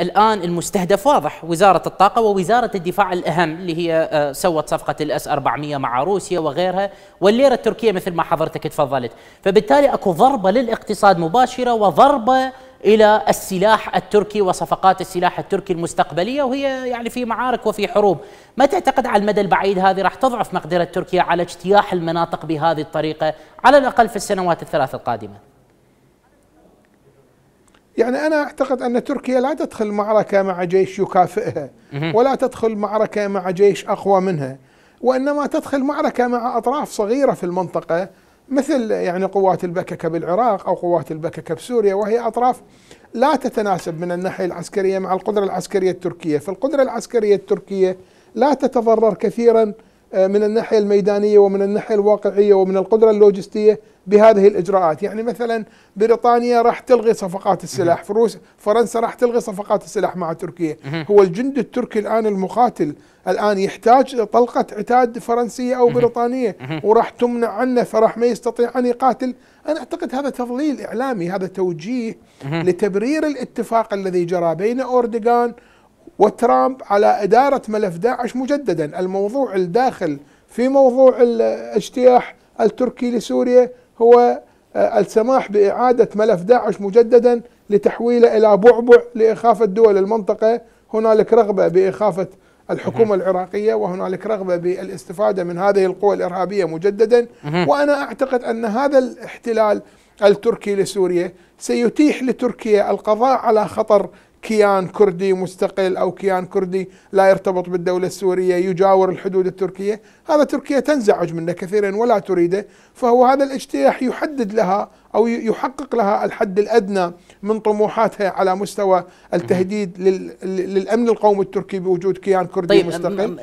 الآن المستهدف واضح وزارة الطاقة ووزارة الدفاع الأهم اللي هي آه، سوت صفقة الأس 400 مع روسيا وغيرها والليرة التركية مثل ما حضرتك تفضلت فبالتالي أكو ضربة للاقتصاد مباشرة وضربة إلى السلاح التركي وصفقات السلاح التركي المستقبلية وهي يعني في معارك وفي حروب ما تعتقد على المدى البعيد هذه راح تضعف مقدرة تركيا على اجتياح المناطق بهذه الطريقة على الأقل في السنوات الثلاث القادمة يعني أنا أعتقد أن تركيا لا تدخل معركة مع جيش يكافئها ولا تدخل معركة مع جيش أقوى منها وإنما تدخل معركة مع أطراف صغيرة في المنطقة مثل يعني قوات البككة بالعراق أو قوات البككة بسوريا وهي أطراف لا تتناسب من الناحية العسكرية مع القدرة العسكرية التركية فالقدرة العسكرية التركية لا تتضرر كثيرا آه، من الناحية الميدانية ومن الناحية الواقعية ومن القدرة اللوجستية بهذه الإجراءات يعني مثلا بريطانيا راح تلغي صفقات السلاح فروس فرنسا راح تلغي صفقات السلاح مع تركيا هو الجند التركي الآن المقاتل الآن يحتاج طلقة عتاد فرنسية أو بريطانية وراح تمنع عنه فراح ما يستطيع أن يقاتل أنا أعتقد هذا تضليل إعلامي هذا توجيه لتبرير الاتفاق الذي جرى بين أوردوغان وترامب على إدارة ملف داعش مجددا الموضوع الداخل في موضوع الاجتياح التركي لسوريا هو آه، السماح بإعادة ملف داعش مجددا لتحويله إلى بعبع لإخافة دول المنطقة هنالك رغبة بإخافة الحكومة العراقية وهنالك رغبة بالاستفادة من هذه القوى الإرهابية مجددا وأنا أعتقد أن هذا الاحتلال التركي لسوريا سيتيح لتركيا القضاء على خطر كيان كردي مستقل أو كيان كردي لا يرتبط بالدولة السورية يجاور الحدود التركية هذا تركيا تنزعج منه كثيرا ولا تريده فهو هذا الاجتياح يحدد لها أو يحقق لها الحد الأدنى من طموحاتها على مستوى التهديد للأمن القومي التركي بوجود كيان كردي طيب مستقل